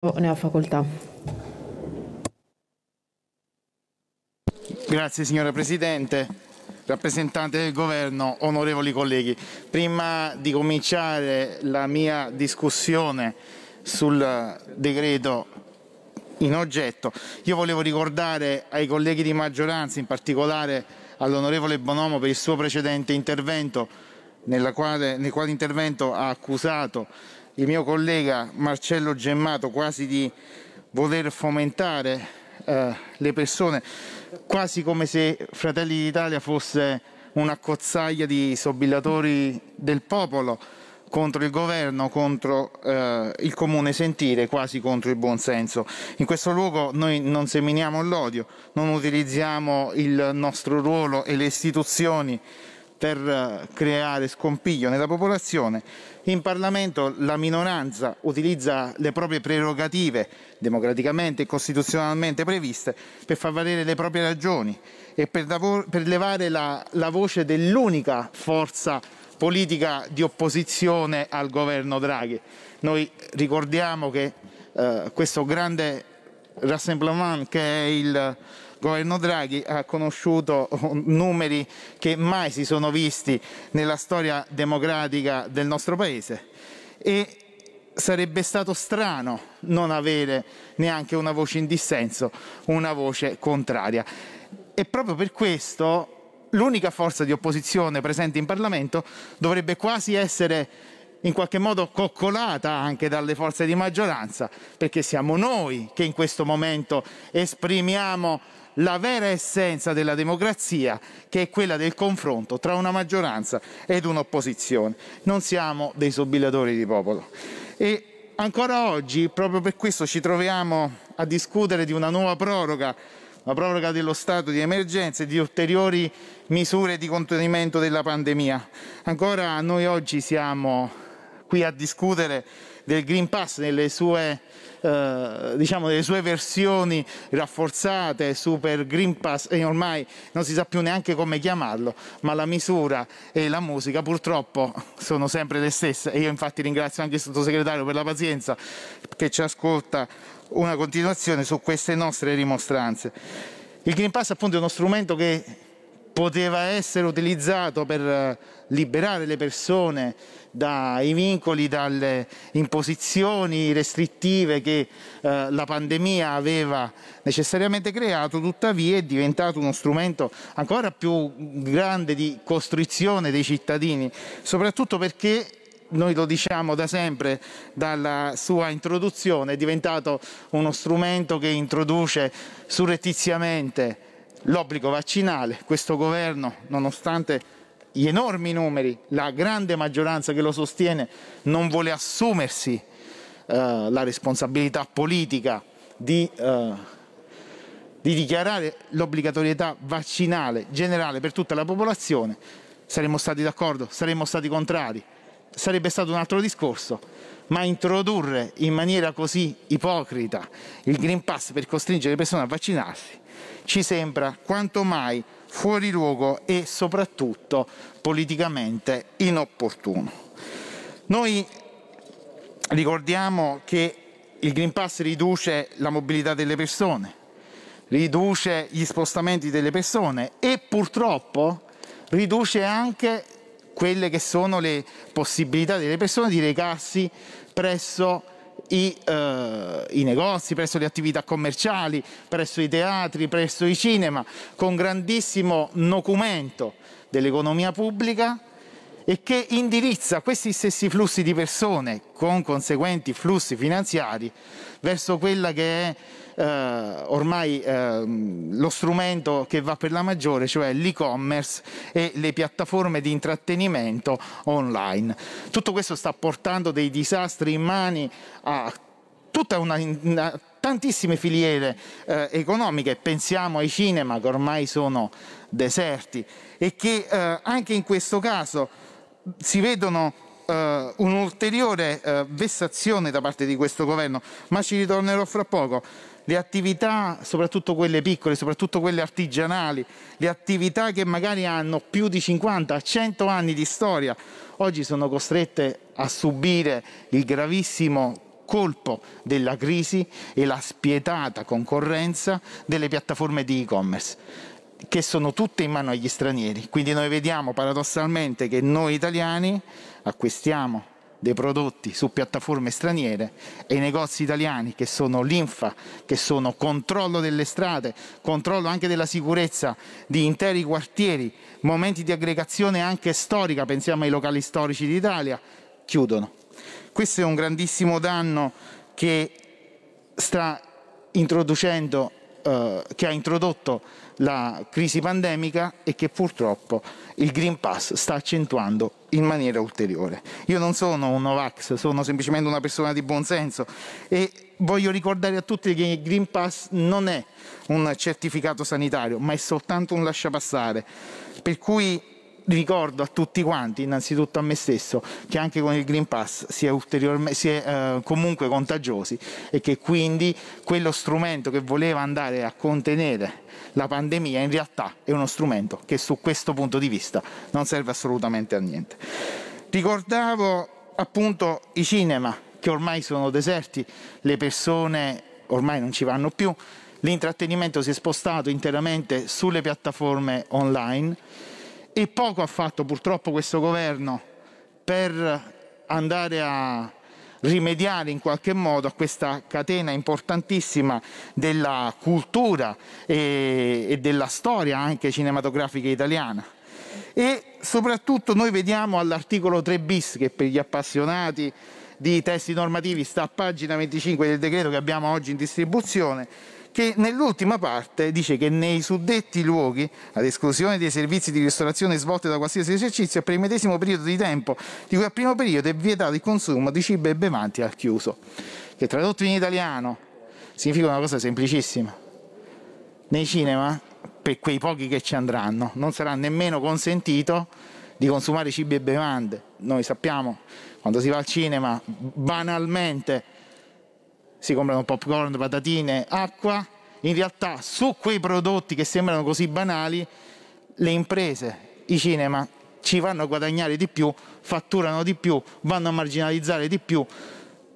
Ne ha facoltà. Grazie signora Presidente, rappresentante del Governo, onorevoli colleghi. Prima di cominciare la mia discussione sul decreto in oggetto, io volevo ricordare ai colleghi di maggioranza, in particolare all'onorevole Bonomo per il suo precedente intervento, nella quale, nel quale intervento ha accusato il mio collega Marcello Gemmato quasi di voler fomentare eh, le persone, quasi come se Fratelli d'Italia fosse una cozzaglia di sobillatori del popolo contro il governo, contro eh, il comune sentire, quasi contro il buonsenso. In questo luogo noi non seminiamo l'odio, non utilizziamo il nostro ruolo e le istituzioni per eh, creare scompiglio nella popolazione. In Parlamento la minoranza utilizza le proprie prerogative democraticamente e costituzionalmente previste per far valere le proprie ragioni e per, per levare la, la voce dell'unica forza politica di opposizione al governo Draghi. Noi ricordiamo che eh, questo grande rassemblement che è il governo Draghi ha conosciuto numeri che mai si sono visti nella storia democratica del nostro Paese e sarebbe stato strano non avere neanche una voce in dissenso, una voce contraria. E proprio per questo l'unica forza di opposizione presente in Parlamento dovrebbe quasi essere in qualche modo coccolata anche dalle forze di maggioranza, perché siamo noi che in questo momento esprimiamo la vera essenza della democrazia, che è quella del confronto tra una maggioranza ed un'opposizione. Non siamo dei sobillatori di popolo. E ancora oggi, proprio per questo, ci troviamo a discutere di una nuova proroga la proroga dello stato di emergenza e di ulteriori misure di contenimento della pandemia. Ancora noi oggi siamo qui a discutere del Green Pass nelle sue, eh, diciamo, nelle sue versioni rafforzate, Super Green Pass e ormai non si sa più neanche come chiamarlo, ma la misura e la musica purtroppo sono sempre le stesse e io infatti ringrazio anche il sottosegretario per la pazienza che ci ascolta una continuazione su queste nostre rimostranze. Il Green Pass appunto è uno strumento che poteva essere utilizzato per eh, liberare le persone dai vincoli, dalle imposizioni restrittive che eh, la pandemia aveva necessariamente creato, tuttavia è diventato uno strumento ancora più grande di costruzione dei cittadini, soprattutto perché noi lo diciamo da sempre dalla sua introduzione, è diventato uno strumento che introduce surrettiziamente l'obbligo vaccinale. Questo governo, nonostante gli enormi numeri, la grande maggioranza che lo sostiene, non vuole assumersi eh, la responsabilità politica di, eh, di dichiarare l'obbligatorietà vaccinale generale per tutta la popolazione. Saremmo stati d'accordo? Saremmo stati contrari? sarebbe stato un altro discorso, ma introdurre in maniera così ipocrita il Green Pass per costringere le persone a vaccinarsi ci sembra quanto mai fuori luogo e soprattutto politicamente inopportuno. Noi ricordiamo che il Green Pass riduce la mobilità delle persone, riduce gli spostamenti delle persone e purtroppo riduce anche quelle che sono le possibilità delle persone di recarsi presso i, eh, i, negozi, presso le attività commerciali, presso i teatri, presso i cinema, con grandissimo documento dell'economia pubblica e che indirizza questi stessi flussi di persone con conseguenti flussi finanziari verso quella che è eh, ormai eh, lo strumento che va per la maggiore, cioè l'e-commerce e le piattaforme di intrattenimento online. Tutto questo sta portando dei disastri in mani a tutta una, una tantissime filiere eh, economiche, pensiamo ai cinema che ormai sono deserti e che eh, anche in questo caso si vedono eh, un'ulteriore eh, vessazione da parte di questo governo, ma ci ritornerò fra poco le attività, soprattutto quelle piccole, soprattutto quelle artigianali, le attività che magari hanno più di 50, 100 anni di storia, oggi sono costrette a subire il gravissimo colpo della crisi e la spietata concorrenza delle piattaforme di e-commerce che sono tutte in mano agli stranieri. Quindi noi vediamo paradossalmente che noi italiani acquistiamo dei prodotti su piattaforme straniere e i negozi italiani che sono linfa, che sono controllo delle strade, controllo anche della sicurezza di interi quartieri, momenti di aggregazione anche storica, pensiamo ai locali storici d'Italia, chiudono. Questo è un grandissimo danno che sta introducendo eh, che ha introdotto la crisi pandemica e che purtroppo il Green Pass sta accentuando in maniera ulteriore. Io non sono un Novax, sono semplicemente una persona di buon senso e voglio ricordare a tutti che il Green Pass non è un certificato sanitario, ma è soltanto un lasciapassare. Per cui ricordo a tutti quanti, innanzitutto a me stesso, che anche con il Green Pass si è, si è eh, comunque contagiosi e che quindi quello strumento che voleva andare a contenere la pandemia in realtà è uno strumento che su questo punto di vista non serve assolutamente a niente. Ricordavo appunto i cinema che ormai sono deserti, le persone ormai non ci vanno più, l'intrattenimento si è spostato interamente sulle piattaforme online e poco ha fatto purtroppo questo governo per andare a rimediare in qualche modo a questa catena importantissima della cultura e, e della storia anche cinematografica italiana. E soprattutto noi vediamo all'articolo 3 bis che per gli appassionati di testi normativi sta a pagina 25 del decreto che abbiamo oggi in distribuzione che nell'ultima parte dice che nei suddetti luoghi, ad esclusione dei servizi di ristorazione svolti da qualsiasi esercizio, per il medesimo periodo di tempo di cui al primo periodo è vietato il consumo di cibo e bevande al chiuso, che tradotto in italiano significa una cosa semplicissima. Nei cinema, per quei pochi che ci andranno, non sarà nemmeno consentito di consumare cibi e bevande. Noi sappiamo, quando si va al cinema, banalmente si comprano popcorn, patatine, acqua, in realtà su quei prodotti che sembrano così banali, le imprese, i cinema ci vanno a guadagnare di più, fatturano di più, vanno a marginalizzare di più.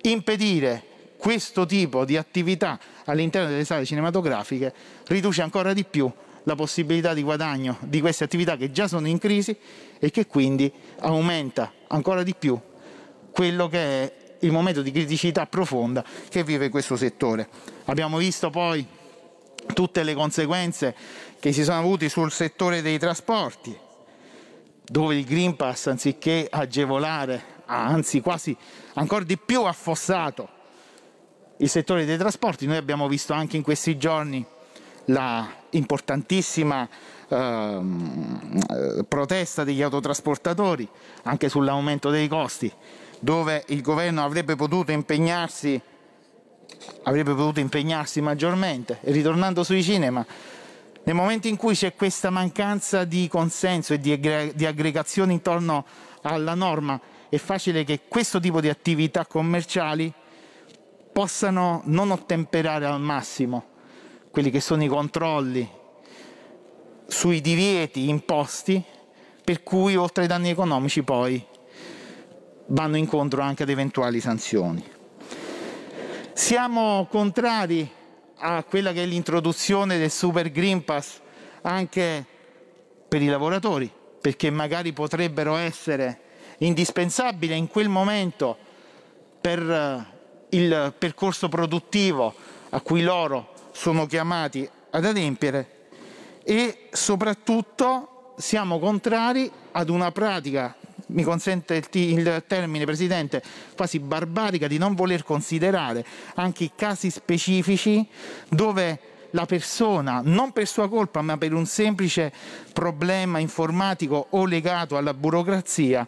Impedire questo tipo di attività all'interno delle sale cinematografiche riduce ancora di più la possibilità di guadagno di queste attività che già sono in crisi e che quindi aumenta ancora di più quello che è il momento di criticità profonda che vive questo settore. Abbiamo visto poi tutte le conseguenze che si sono avute sul settore dei trasporti, dove il Green Pass anziché agevolare, anzi quasi ancora di più affossato il settore dei trasporti, noi abbiamo visto anche in questi giorni la importantissima ehm, eh, protesta degli autotrasportatori anche sull'aumento dei costi dove il governo avrebbe potuto impegnarsi, avrebbe potuto impegnarsi maggiormente. E ritornando sui cinema, nel momento in cui c'è questa mancanza di consenso e di, aggre di aggregazione intorno alla norma, è facile che questo tipo di attività commerciali possano non ottemperare al massimo quelli che sono i controlli sui divieti imposti, per cui oltre ai danni economici poi vanno incontro anche ad eventuali sanzioni. Siamo contrari a quella che è l'introduzione del Super Green Pass anche per i lavoratori, perché magari potrebbero essere indispensabili in quel momento per eh, il percorso produttivo a cui loro sono chiamati ad adempiere e soprattutto siamo contrari ad una pratica mi consente il, il, termine Presidente, quasi barbarica di non voler considerare anche i casi specifici dove la persona, non per sua colpa ma per un semplice problema informatico o legato alla burocrazia,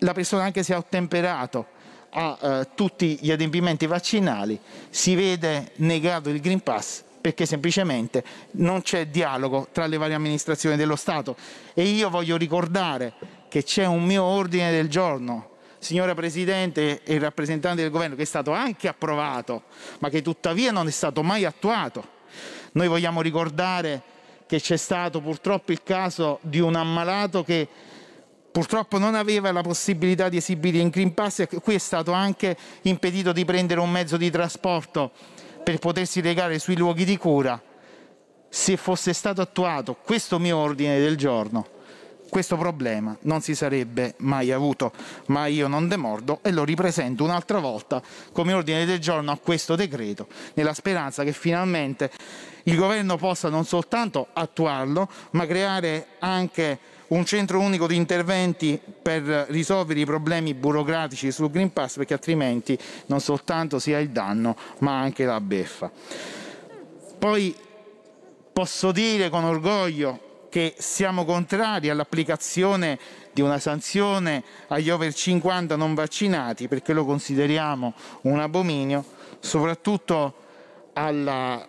la persona anche se ha ottemperato a eh, tutti gli adempimenti vaccinali si vede negato il Green Pass perché semplicemente non c'è dialogo tra le varie amministrazioni dello Stato. E io voglio ricordare che c'è un mio ordine del giorno, signora Presidente e rappresentante del Governo, che è stato anche approvato, ma che tuttavia non è stato mai attuato. Noi vogliamo ricordare che c'è stato purtroppo il caso di un ammalato che purtroppo non aveva la possibilità di esibire in Green Pass e qui è stato anche impedito di prendere un mezzo di trasporto per potersi recare sui luoghi di cura. Se fosse stato attuato questo mio ordine del giorno, questo problema non si sarebbe mai avuto, ma io non demordo e lo ripresento un'altra volta come ordine del giorno a questo decreto, nella speranza che finalmente il governo possa non soltanto attuarlo, ma creare anche un centro unico di interventi per risolvere i problemi burocratici sul Green Pass, perché altrimenti non soltanto sia il danno, ma anche la beffa. Poi posso dire con orgoglio che siamo contrari all'applicazione di una sanzione agli over 50 non vaccinati perché lo consideriamo un abominio, soprattutto alla,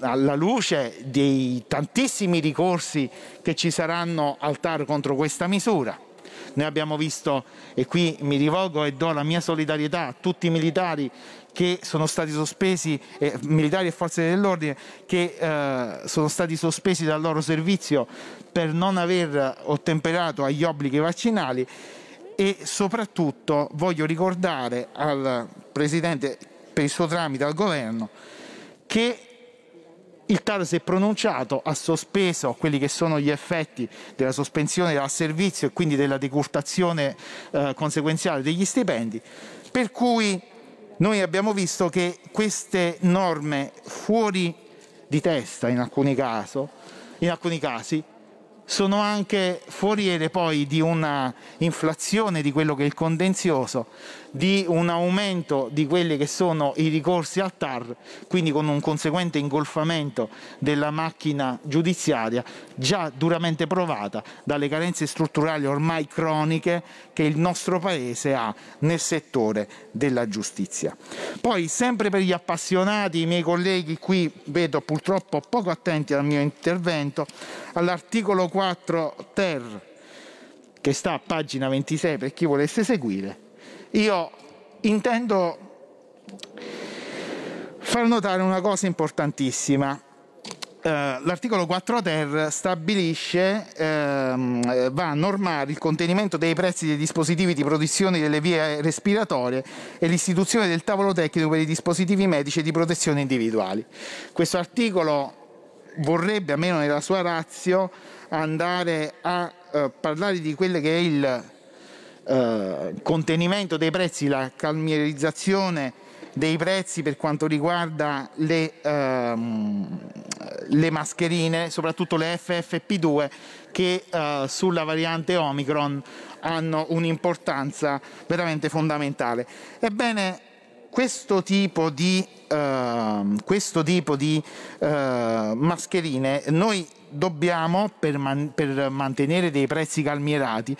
alla luce dei tantissimi ricorsi che ci saranno al TAR contro questa misura. Noi abbiamo visto, e qui mi rivolgo e do la mia solidarietà a tutti i militari che sono stati sospesi, eh, militari e forze dell'ordine, che eh, sono stati sospesi dal loro servizio per non aver ottemperato agli obblighi vaccinali e soprattutto voglio ricordare al Presidente, per il suo tramite al Governo, che il TAR si è pronunciato, ha sospeso quelli che sono gli effetti della sospensione dal servizio e quindi della decurtazione eh, conseguenziale degli stipendi, per cui noi abbiamo visto che queste norme fuori di testa in alcuni, caso, in alcuni casi sono anche foriere poi di una inflazione di quello che è il contenzioso, di un aumento di quelli che sono i ricorsi al TAR, quindi con un conseguente ingolfamento della macchina giudiziaria già duramente provata dalle carenze strutturali ormai croniche che il nostro Paese ha nel settore della giustizia. Poi sempre per gli appassionati, i miei colleghi qui vedo purtroppo poco attenti al mio intervento, all'articolo 4 4 ter, che sta a pagina 26 per chi volesse seguire, io intendo far notare una cosa importantissima. Eh, l'articolo 4 ter stabilisce, ehm, va a normare il contenimento dei prezzi dei dispositivi di protezione delle vie respiratorie e l'istituzione del tavolo tecnico per i dispositivi medici e di protezione individuali. Questo articolo vorrebbe, almeno nella sua razio, andare a eh, parlare di quello che è il eh, contenimento dei prezzi, la calmierizzazione dei prezzi per quanto riguarda le, ehm, le mascherine, soprattutto le FFP2 che eh, sulla variante Omicron hanno un'importanza veramente fondamentale. Ebbene, questo tipo di, uh, questo tipo di uh, mascherine noi dobbiamo, per, man per mantenere dei prezzi calmierati,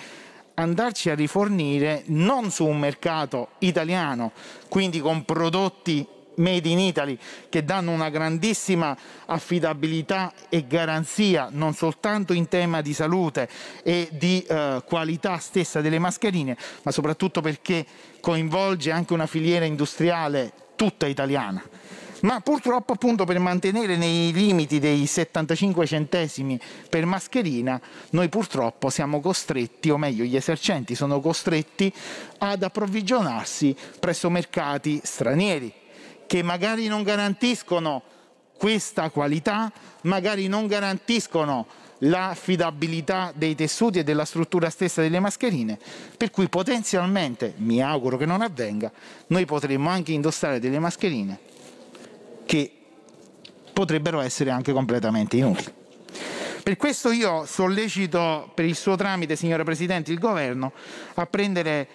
andarci a rifornire non su un mercato italiano, quindi con prodotti made in Italy che danno una grandissima affidabilità e garanzia non soltanto in tema di salute e di eh, qualità stessa delle mascherine, ma soprattutto perché coinvolge anche una filiera industriale tutta italiana ma purtroppo appunto per mantenere nei limiti dei 75 centesimi per mascherina noi purtroppo siamo costretti, o meglio gli esercenti sono costretti ad approvvigionarsi presso mercati stranieri che magari non garantiscono questa qualità, magari non garantiscono l'affidabilità dei tessuti e della struttura stessa delle mascherine, per cui potenzialmente, mi auguro che non avvenga, noi potremmo anche indossare delle mascherine che potrebbero essere anche completamente inutili. Per questo io sollecito per il suo tramite, signora Presidente, il Governo a prendere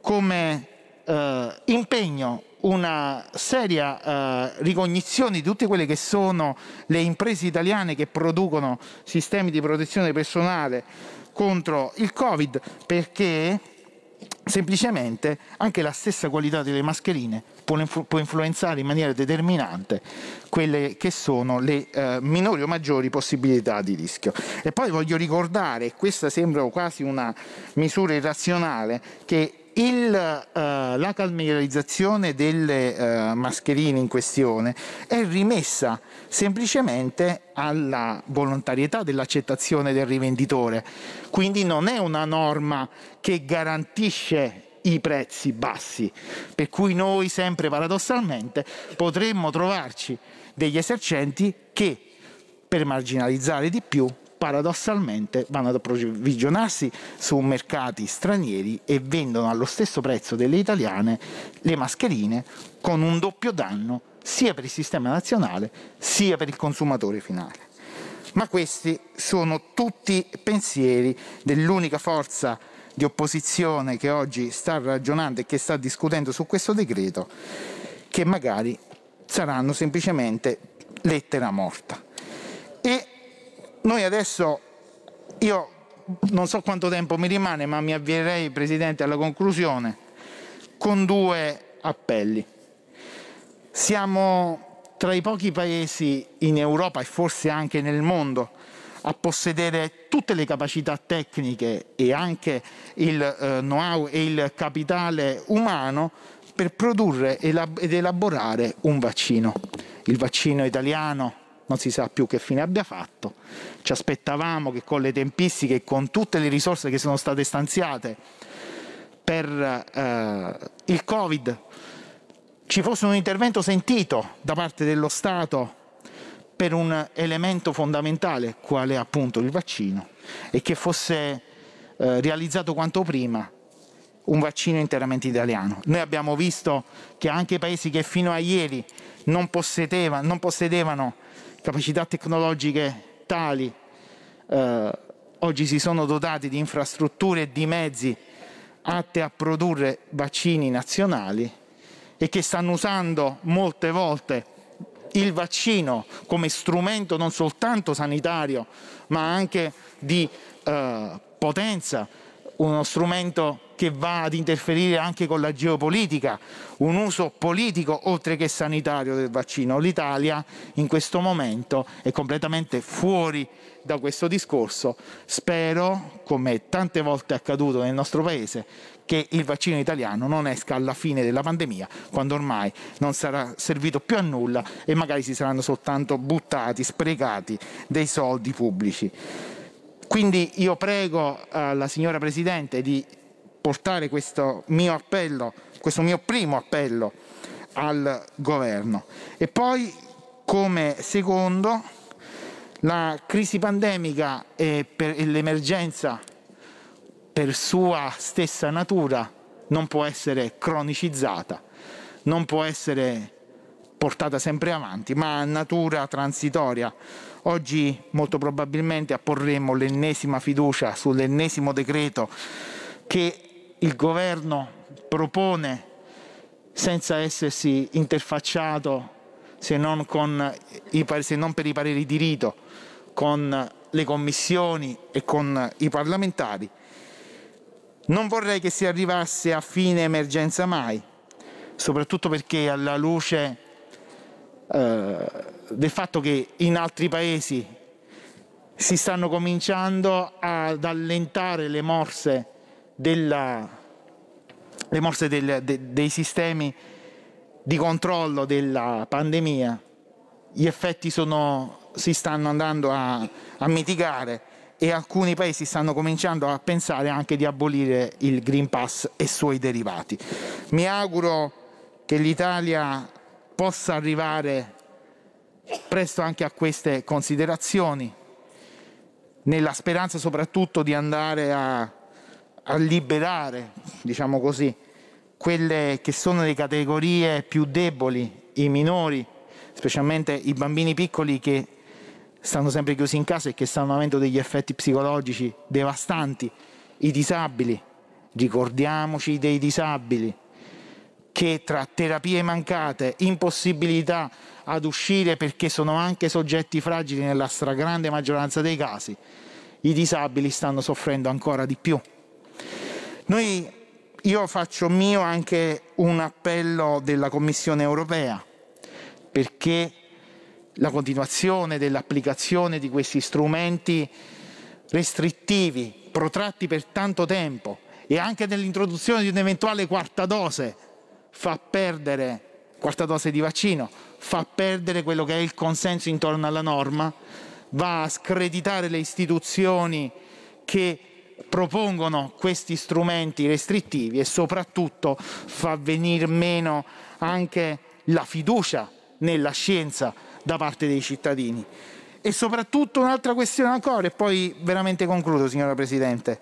come eh, impegno una seria eh, ricognizione di tutte quelle che sono le imprese italiane che producono sistemi di protezione personale contro il Covid perché semplicemente anche la stessa qualità delle mascherine può, influ può influenzare in maniera determinante quelle che sono le eh, minori o maggiori possibilità di rischio. E poi voglio ricordare, questa sembra quasi una misura irrazionale, che il, eh, la calmeralizzazione delle eh, mascherine in questione è rimessa semplicemente alla volontarietà dell'accettazione del rivenditore, quindi non è una norma che garantisce i prezzi bassi, per cui noi sempre paradossalmente potremmo trovarci degli esercenti che per marginalizzare di più paradossalmente vanno ad approvvigionarsi su mercati stranieri e vendono allo stesso prezzo delle italiane le mascherine con un doppio danno sia per il sistema nazionale sia per il consumatore finale. Ma questi sono tutti pensieri dell'unica forza di opposizione che oggi sta ragionando e che sta discutendo su questo decreto, che magari saranno semplicemente lettera morta. E noi adesso, io non so quanto tempo mi rimane, ma mi avvierei, Presidente, alla conclusione con due appelli. Siamo tra i pochi paesi in Europa e forse anche nel mondo a possedere tutte le capacità tecniche e anche il eh, know-how e il capitale umano per produrre ed elaborare un vaccino. Il vaccino italiano, non si sa più che fine abbia fatto. Ci aspettavamo che con le tempistiche e con tutte le risorse che sono state stanziate per eh, il Covid ci fosse un intervento sentito da parte dello Stato per un elemento fondamentale, quale appunto il vaccino, e che fosse eh, realizzato quanto prima un vaccino interamente italiano. Noi abbiamo visto che anche i paesi che fino a ieri non, possedeva, non possedevano capacità tecnologiche tali, eh, oggi si sono dotati di infrastrutture e di mezzi atte a produrre vaccini nazionali e che stanno usando molte volte il vaccino come strumento non soltanto sanitario ma anche di eh, potenza, uno strumento che va ad interferire anche con la geopolitica, un uso politico oltre che sanitario del vaccino. L'Italia in questo momento è completamente fuori da questo discorso. Spero, come tante volte è accaduto nel nostro paese, che il vaccino italiano non esca alla fine della pandemia, quando ormai non sarà servito più a nulla e magari si saranno soltanto buttati, sprecati dei soldi pubblici. Quindi io prego eh, la signora Presidente di portare questo mio appello, questo mio primo appello al governo. E poi come secondo la crisi pandemica e, per l'emergenza per sua stessa natura non può essere cronicizzata, non può essere portata sempre avanti, ma a natura transitoria. Oggi molto probabilmente apporremo l'ennesima fiducia sull'ennesimo decreto che il governo propone senza essersi interfacciato se non, i, se non per i pareri di rito con le commissioni e con i parlamentari. Non vorrei che si arrivasse a fine emergenza mai, soprattutto perché alla luce eh, del fatto che in altri paesi si stanno cominciando ad allentare le morse della le morse del, de, dei sistemi di controllo della pandemia, gli effetti sono, si stanno andando a, a mitigare e alcuni paesi stanno cominciando a pensare anche di abolire il Green Pass e i suoi derivati. Mi auguro che l'Italia possa arrivare presto anche a queste considerazioni, nella speranza soprattutto di andare a a liberare, diciamo così, quelle che sono le categorie più deboli, i minori, specialmente i bambini piccoli che stanno sempre chiusi in casa e che stanno avendo degli effetti psicologici devastanti, i disabili, ricordiamoci dei disabili, che tra terapie mancate, impossibilità ad uscire perché sono anche soggetti fragili nella stragrande maggioranza dei casi, i disabili stanno soffrendo ancora di più. Noi, io faccio mio anche un appello della Commissione europea, perché la continuazione dell'applicazione di questi strumenti restrittivi, protratti per tanto tempo, e anche nell'introduzione di un'eventuale quarta dose, fa perdere, quarta dose di vaccino, fa perdere quello che è il consenso intorno alla norma, va a screditare le istituzioni che propongono questi strumenti restrittivi e soprattutto fa venire meno anche la fiducia nella scienza da parte dei cittadini. E soprattutto un'altra questione ancora, e poi veramente concludo, signora Presidente.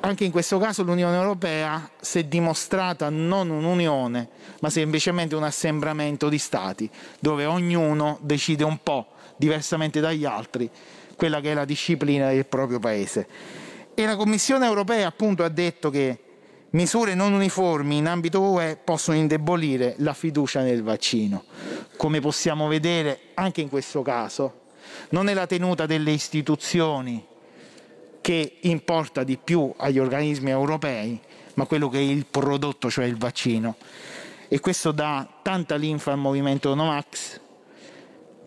Anche in questo caso l'Unione Europea si è dimostrata non un'unione, ma semplicemente un assembramento di stati, dove ognuno decide un po' diversamente dagli altri quella che è la disciplina del proprio paese. E la Commissione europea appunto ha detto che misure non uniformi in ambito UE possono indebolire la fiducia nel vaccino. Come possiamo vedere anche in questo caso, non è la tenuta delle istituzioni che importa di più agli organismi europei, ma quello che è il prodotto, cioè il vaccino. E questo dà tanta linfa al movimento Novax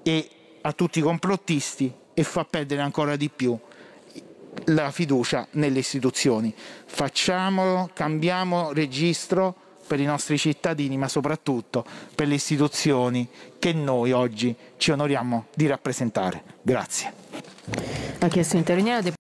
e a tutti i complottisti e fa perdere ancora di più la fiducia nelle istituzioni. Facciamolo, cambiamo registro per i nostri cittadini, ma soprattutto per le istituzioni che noi oggi ci onoriamo di rappresentare. Grazie.